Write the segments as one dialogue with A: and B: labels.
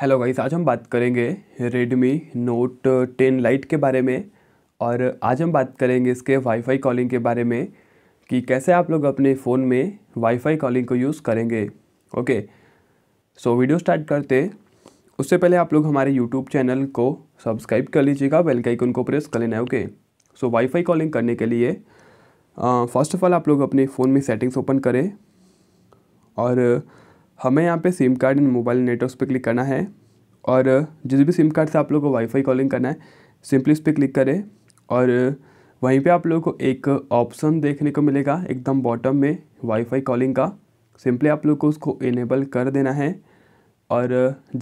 A: hello guys आज हम बात करेंगे रेडमी नोट टेन लाइट के बारे में और आज हम बात करेंगे इसके वाईफाई कॉलिंग के बारे में कि कैसे आप लोग अपने फ़ोन में वाईफाई कॉलिंग को यूज़ करेंगे ओके सो वीडियो स्टार्ट करते उससे पहले आप लोग हमारे यूट्यूब चैनल को सब्सक्राइब कर लीजिएगा बेल का आइकन को प्रेस कर लेना है ओके सो वाईफाई कॉलिंग करने के लिए फर्स्ट ऑफ़ ऑल आप लोग अपने फ़ोन में सेटिंग्स ओपन करें और uh, हमें यहाँ पे SIM card and mobile network पे क्लिक करना है और जिस भी सिम कार्ड से आप लोग को वाईफाई कॉलिंग करना है सिंपली इस पर क्लिक करें और वहीं पे आप लोग को एक ऑप्शन देखने को मिलेगा एकदम बॉटम में वाईफाई कॉलिंग का सिंपली आप लोग को उसको इनेबल कर देना है और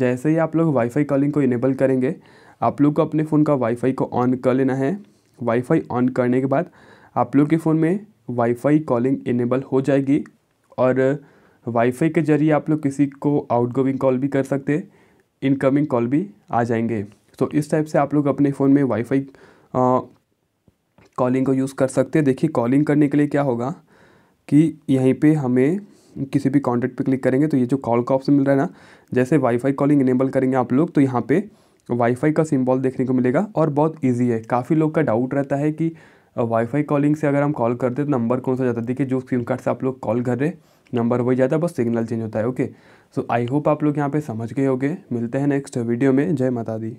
A: जैसे ही आप लोग वाईफाई कॉलिंग को इनेबल करेंगे आप लोग को अपने फ़ोन का वाईफाई को ऑन कर लेना है वाईफाई ऑन करने के बाद आप लोग के फ़ोन में वाईफाई कॉलिंग इनेबल हो जाएगी और वाईफाई के जरिए आप लोग किसी को आउटगोइंग कॉल भी कर सकते हैं इनकमिंग कॉल भी आ जाएंगे तो इस टाइप से आप लोग अपने फ़ोन में वाईफाई कॉलिंग को यूज़ कर सकते हैं देखिए कॉलिंग करने के लिए क्या होगा कि यहीं पे हमें किसी भी कॉन्टैक्ट पे क्लिक करेंगे तो ये जो कॉल का ऑप्शन मिल रहा है ना जैसे वाईफाई कॉलिंग इनेबल करेंगे आप लोग तो यहाँ पर वाईफाई का सिम्बॉल देखने को मिलेगा और बहुत ईजी है काफ़ी लोग का डाउट रहता है कि वाईफाई कॉलिंग से अगर हम कॉल करते तो नंबर कौन सा जाता है देखिए जो सिम कार्ड से आप लोग कॉल कर रहे नंबर वही जाता है बस सिग्नल चेंज होता है ओके सो आई होप आप लोग यहाँ पे समझ गए होगे मिलते हैं नेक्स्ट वीडियो में जय माता दी